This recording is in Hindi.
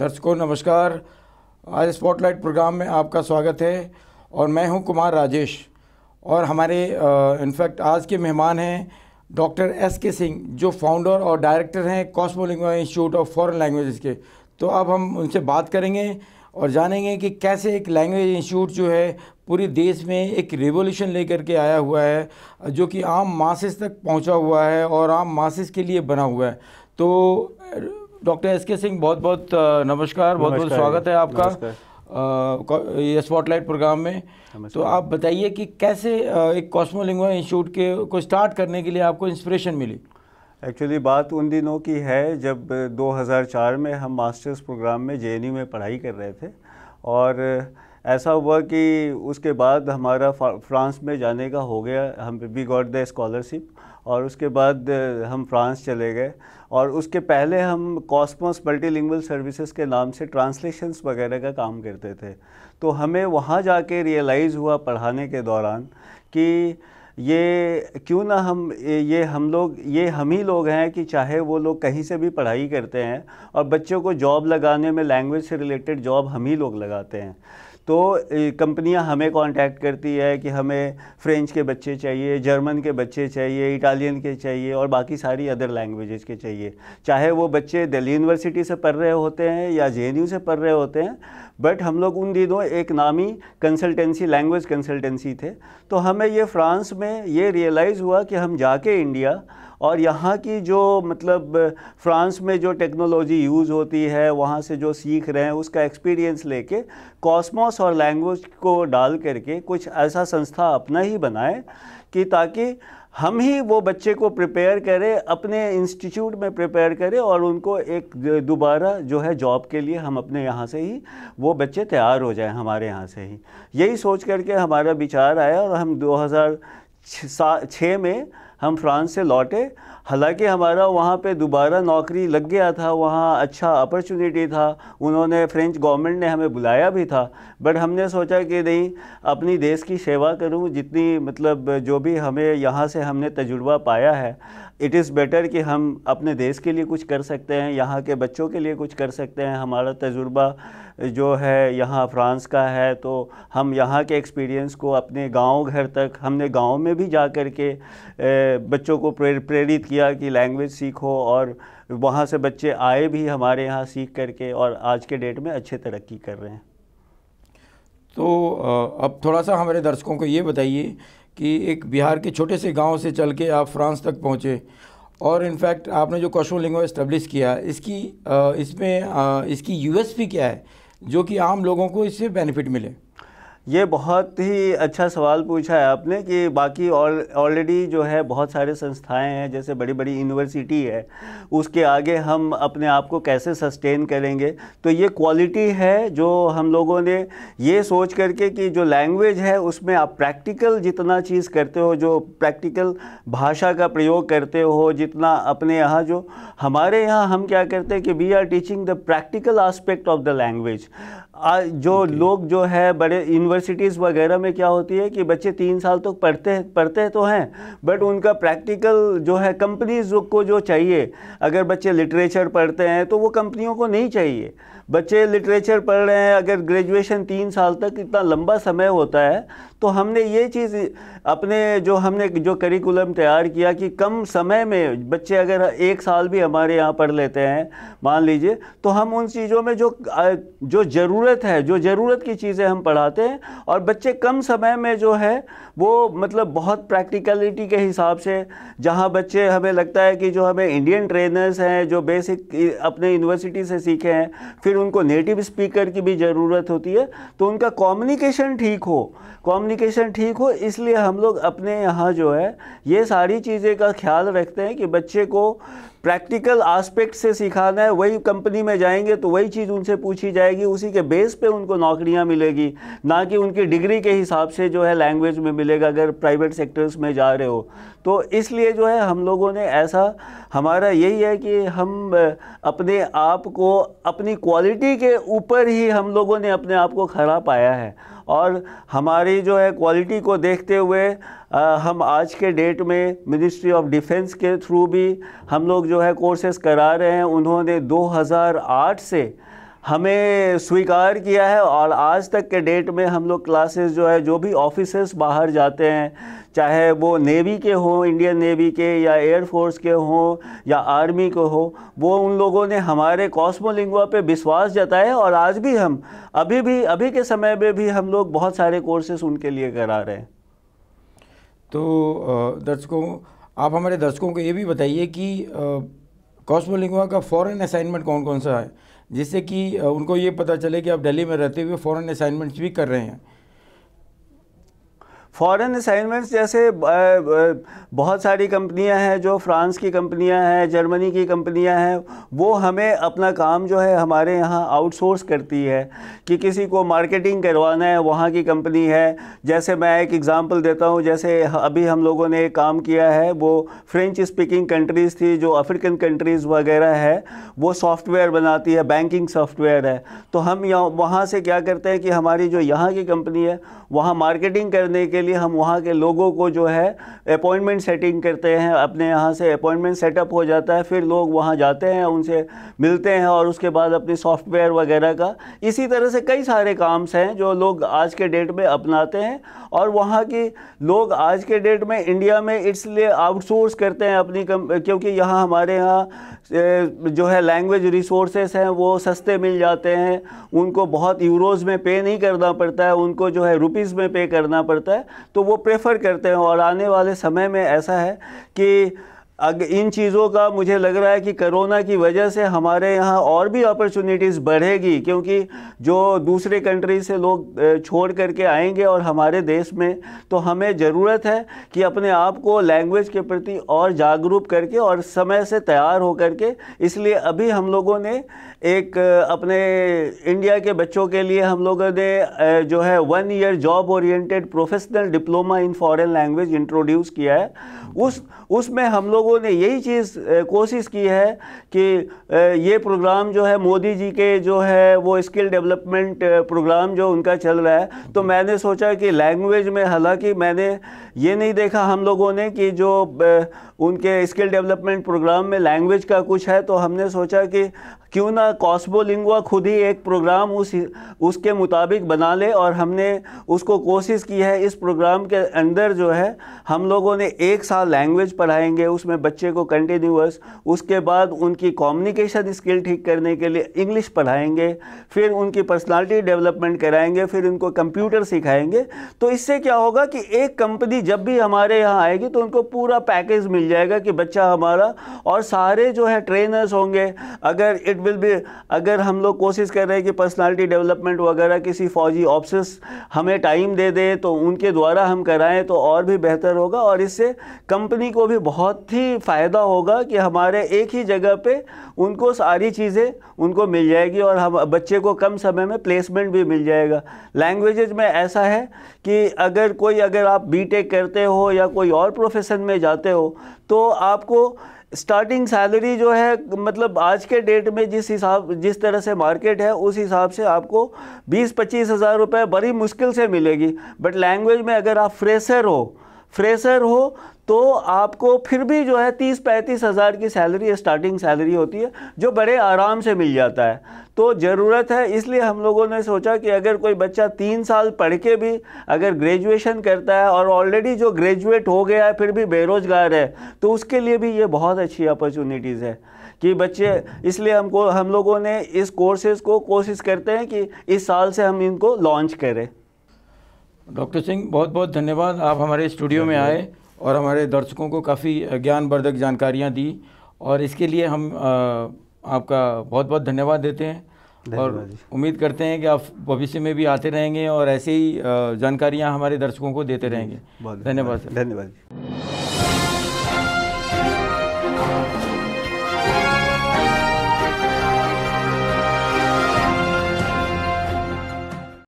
दर्शकों नमस्कार आज स्पॉटलाइट प्रोग्राम में आपका स्वागत है और मैं हूं कुमार राजेश और हमारे इनफैक्ट आज के मेहमान हैं डॉक्टर एस के सिंह जो फाउंडर और डायरेक्टर हैं Cosmoling institute of foreign languages के तो अब हम उनसे बात करेंगे और जानेंगे कि कैसे एक लैंग्वेज इंस्टीट्यूट जो है पूरे देश में एक रेवोल्यूशन लेकर के आया हुआ है जो कि आम मासिस तक पहुंचा हुआ है और आम मासिस के लिए बना हुआ है तो डॉक्टर एस के सिंह बहुत बहुत नमस्कार बहुत बहुत स्वागत है आपका ये स्पॉटलाइट प्रोग्राम में तो आप बताइए कि कैसे एक कॉस्मोलिंगो इंस्टीट्यूट के को स्टार्ट करने के लिए आपको इंस्पिरेशन मिली एक्चुअली बात उन दिनों की है जब 2004 में हम मास्टर्स प्रोग्राम में जे में पढ़ाई कर रहे थे और ऐसा हुआ कि उसके बाद हमारा फ्रांस में जाने का हो गया हम वी गॉट द स्कॉलरशिप और उसके बाद हम फ्रांस चले गए और उसके पहले हम कॉस्मोस मल्टी सर्विसेज के नाम से ट्रांसलेशंस वगैरह का काम करते थे तो हमें वहाँ जाके रियलाइज़ हुआ पढ़ाने के दौरान कि ये क्यों ना हम ये हम लोग ये हम ही लोग हैं कि चाहे वो लोग कहीं से भी पढ़ाई करते हैं और बच्चों को जॉब लगाने में लैंग्वेज से रिलेटेड जॉब हम ही लोग लगाते हैं तो कंपनियां हमें कांटेक्ट करती है कि हमें फ्रेंच के बच्चे चाहिए जर्मन के बच्चे चाहिए इटालियन के चाहिए और बाकी सारी अदर लैंग्वेजेस के चाहिए चाहे वो बच्चे दिल्ली यूनिवर्सिटी से पढ़ रहे होते हैं या जे से पढ़ रहे होते हैं बट हम लोग उन दिनों एक नामी कंसल्टेंसी लैंग्वेज कंसल्टेंसी थे तो हमें ये फ्रांस में ये रियलाइज़ हुआ कि हम जाके इंडिया और यहाँ की जो मतलब फ्रांस में जो टेक्नोलॉजी यूज़ होती है वहाँ से जो सीख रहे हैं उसका एक्सपीरियंस लेके कॉस्मोस और लैंग्वेज को डाल करके कुछ ऐसा संस्था अपना ही बनाए कि ताकि हम ही वो बच्चे को प्रिपेयर करें अपने इंस्टीट्यूट में प्रिपेयर करें और उनको एक दोबारा जो है जॉब के लिए हम अपने यहाँ से ही वो बच्चे तैयार हो जाएं हमारे यहाँ से ही यही सोच करके हमारा विचार आया और हम 2006 में हम फ्रांस से लौटे हालांकि हमारा वहाँ पे दोबारा नौकरी लग गया था वहाँ अच्छा अपॉर्चुनिटी था उन्होंने फ्रेंच गवर्नमेंट ने हमें बुलाया भी था बट हमने सोचा कि नहीं अपनी देश की सेवा करूँ जितनी मतलब जो भी हमें यहाँ से हमने तजुर्बा पाया है इट इज़ बेटर कि हम अपने देश के लिए कुछ कर सकते हैं यहाँ के बच्चों के लिए कुछ कर सकते हैं हमारा तजुर्बा जो है यहाँ फ्रांस का है तो हम यहाँ के एक्सपीरियंस को अपने गांव घर तक हमने गांव में भी जा कर के बच्चों को प्रेरित किया कि लैंग्वेज सीखो और वहाँ से बच्चे आए भी हमारे यहाँ सीख करके और आज के डेट में अच्छे तरक्की कर रहे हैं तो अब थोड़ा सा हमारे दर्शकों को ये बताइए कि एक बिहार के छोटे से गांव से चल के आप फ्रांस तक पहुँचे और इनफैक्ट आपने जो कौशल लिंगो इस्टेब्लिश किया इसकी इसमें इसकी यूएसपी क्या है जो कि आम लोगों को इससे बेनिफिट मिले ये बहुत ही अच्छा सवाल पूछा है आपने कि बाकी ऑलरेडी जो है बहुत सारे संस्थाएं हैं जैसे बड़ी बड़ी यूनिवर्सिटी है उसके आगे हम अपने आप को कैसे सस्टेन करेंगे तो ये क्वालिटी है जो हम लोगों ने ये सोच करके कि जो लैंग्वेज है उसमें आप प्रैक्टिकल जितना चीज़ करते हो जो प्रैक्टिकल भाषा का प्रयोग करते हो जितना अपने यहाँ जो हमारे यहाँ हम क्या करते हैं कि we are teaching the practical aspect of the language जो okay. लोग जो है बड़े यूनिवर्सिटीज़ वगैरह में क्या होती है कि बच्चे तीन साल तक तो पढ़ते पढ़ते तो हैं बट उनका प्रैक्टिकल जो है कंपनीज को जो चाहिए अगर बच्चे लिटरेचर पढ़ते हैं तो वो कंपनियों को नहीं चाहिए बच्चे लिटरेचर पढ़ रहे हैं अगर ग्रेजुएशन तीन साल तक इतना लंबा समय होता है तो हमने ये चीज़ अपने जो हमने जो करिकुलम तैयार किया कि कम समय में बच्चे अगर एक साल भी हमारे यहाँ पढ़ लेते हैं मान लीजिए तो हम उन चीज़ों में जो जो ज़रूरत है जो ज़रूरत की चीज़ें हम पढ़ाते हैं और बच्चे कम समय में जो है वो मतलब बहुत प्रैक्टिकलिटी के हिसाब से जहाँ बच्चे हमें लगता है कि जो हमें इंडियन ट्रेनर्स हैं जो बेसिक अपने यूनिवर्सिटी से सीखे हैं फिर उनको नेटिव स्पीकर की भी ज़रूरत होती है तो उनका कॉम्युनिकेशन ठीक हो कॉम्युनिकेशन ठीक हो इसलिए हम लोग अपने यहाँ जो है ये सारी चीज़ें का ख्याल रखते हैं कि बच्चे को प्रैक्टिकल आस्पेक्ट से सिखाना है वही कंपनी में जाएंगे तो वही चीज़ उनसे पूछी जाएगी उसी के बेस पे उनको नौकरियां मिलेगी ना कि उनकी डिग्री के हिसाब से जो है लैंग्वेज में मिलेगा अगर प्राइवेट सेक्टर्स में जा रहे हो तो इसलिए जो है हम लोगों ने ऐसा हमारा यही है कि हम अपने आप को अपनी क्वालिटी के ऊपर ही हम लोगों ने अपने आप को खड़ा पाया है और हमारी जो है क्वालिटी को देखते हुए आ, हम आज के डेट में मिनिस्ट्री ऑफ डिफेंस के थ्रू भी हम लोग जो है कोर्सेज करा रहे हैं उन्होंने 2008 से हमें स्वीकार किया है और आज तक के डेट में हम लोग क्लासेस जो है जो भी ऑफिसर्स बाहर जाते हैं चाहे वो नेवी के हों इंडियन नेवी के या एयर फोर्स के हों या आर्मी के हो वो उन लोगों ने हमारे कॉस्मोलिंगुआ पे विश्वास जताया और आज भी हम अभी भी अभी के समय में भी हम लोग बहुत सारे कोर्सेस उनके लिए करा रहे हैं तो दर्शकों आप हमारे दर्शकों को ये भी बताइए कि कॉस्मोलिंगुआ का फॉरेन असाइनमेंट कौन कौन सा है जिससे कि उनको ये पता चले कि आप दिल्ली में रहते हुए फॉरेन असाइनमेंट्स भी कर रहे हैं फॉरेन असाइनमेंट्स जैसे बहुत सारी कंपनियां हैं जो फ्रांस की कंपनियां हैं जर्मनी की कंपनियां हैं वो हमें अपना काम जो है हमारे यहाँ आउटसोर्स करती है कि किसी को मार्केटिंग करवाना है वहाँ की कंपनी है जैसे मैं एक एग्ज़ाम्पल देता हूँ जैसे अभी हम लोगों ने काम किया है वो फ्रेंच स्पीकिंग कंट्रीज़ थी जो अफ्रीकन कंट्रीज़ वगैरह है वो सॉफ्टवेयर बनाती है बैंकिंग सॉफ्टवेयर है तो हम यहाँ वहाँ से क्या करते हैं कि हमारी जो यहाँ की कंपनी है वहाँ मार्केटिंग करने के लिए हम वहाँ के लोगों को जो है अपॉइंटमेंट सेटिंग करते हैं अपने यहाँ से अपॉइंटमेंट सेटअप हो जाता है फिर लोग वहाँ जाते हैं उनसे मिलते हैं और उसके बाद अपनी सॉफ्टवेयर वगैरह का इसी तरह से कई सारे काम्स हैं जो लोग आज के डेट में अपनाते हैं और वहाँ की लोग आज के डेट में इंडिया में इसलिए आउटसोर्स करते हैं अपनी कम क्योंकि यहाँ हमारे यहाँ जो है लैंग्वेज रिसोर्सेस हैं वो सस्ते मिल जाते हैं उनको बहुत यूरोज़ में पे नहीं करना पड़ता है उनको जो है रुपीज़ में पे करना पड़ता है तो वो प्रेफर करते हैं और आने वाले समय में ऐसा है कि अग इन चीज़ों का मुझे लग रहा है कि कोरोना की वजह से हमारे यहाँ और भी अपॉर्चुनिटीज़ बढ़ेगी क्योंकि जो दूसरे कंट्री से लोग छोड़ करके आएंगे और हमारे देश में तो हमें ज़रूरत है कि अपने आप को लैंग्वेज के प्रति और जागरूक करके और समय से तैयार हो करके इसलिए अभी हम लोगों ने एक अपने इंडिया के बच्चों के लिए हम लोगों ने जो है one year job oriented professional diploma in foreign language introduce किया है उस उसमें हम लोगों लोगों ने यही चीज़ कोशिश की है कि ये प्रोग्राम जो है मोदी जी के जो है वो स्किल डेवलपमेंट प्रोग्राम जो उनका चल रहा है तो मैंने सोचा कि लैंग्वेज में हालांकि मैंने ये नहीं देखा हम लोगों ने कि जो उनके स्किल डेवलपमेंट प्रोग्राम में लैंग्वेज का कुछ है तो हमने सोचा कि क्यों ना कॉस्बोलिंगुआ खुद ही एक प्रोग्राम उस उसके मुताबिक बना ले और हमने उसको कोशिश की है इस प्रोग्राम के अंदर जो है हम लोगों ने एक साल लैंग्वेज पढ़ाएंगे उसमें बच्चे को कंटिन्यूस उसके बाद उनकी कम्युनिकेशन स्किल ठीक करने के लिए इंग्लिश पढ़ाएंगे फिर उनकी पर्सनालिटी डेवलपमेंट कराएंगे फिर उनको कंप्यूटर सिखाएंगे तो इससे क्या होगा कि एक कंपनी जब भी हमारे यहाँ आएगी तो उनको पूरा पैकेज मिल जाएगा कि बच्चा हमारा और सारे जो है ट्रेनर्स होंगे अगर इट विल बी अगर हम लोग कोशिश कर रहे हैं कि पर्सनालिटी डेवलपमेंट वगैरह किसी फौजी ऑफिस हमें टाइम दे दे तो उनके द्वारा हम कराएं तो और भी बेहतर होगा और इससे कंपनी को भी बहुत ही फ़ायदा होगा कि हमारे एक ही जगह पे उनको सारी चीज़ें उनको मिल जाएगी और हम बच्चे को कम समय में प्लेसमेंट भी मिल जाएगा लैंग्वेजेज में ऐसा है कि अगर कोई अगर आप बी करते हो या कोई और प्रोफेशन में जाते हो तो आपको स्टार्टिंग सैलरी जो है मतलब आज के डेट में जिस हिसाब जिस तरह से मार्केट है उस हिसाब से आपको बीस पच्चीस हज़ार रुपये बड़ी मुश्किल से मिलेगी बट लैंग्वेज में अगर आप फ्रेशर हो फ्रेशर हो तो आपको फिर भी जो है तीस पैंतीस हज़ार की सैलरी स्टार्टिंग सैलरी होती है जो बड़े आराम से मिल जाता है तो ज़रूरत है इसलिए हम लोगों ने सोचा कि अगर कोई बच्चा तीन साल पढ़ के भी अगर ग्रेजुएशन करता है और ऑलरेडी जो ग्रेजुएट हो गया है फिर भी बेरोज़गार है तो उसके लिए भी ये बहुत अच्छी अपॉर्चुनिटीज़ है कि बच्चे इसलिए हमको हम लोगों ने इस कोर्सेज़ को कोशिश करते हैं कि इस साल से हम इनको लॉन्च करें डॉक्टर सिंह बहुत बहुत धन्यवाद आप हमारे स्टूडियो में आए और हमारे दर्शकों को काफ़ी ज्ञानवर्धक जानकारियाँ दी और इसके लिए हम आपका बहुत बहुत धन्यवाद देते हैं और उम्मीद करते हैं कि आप भविष्य में भी आते रहेंगे और ऐसे ही जानकारियाँ हमारे दर्शकों को देते रहेंगे धन्यवाद धन्यवाद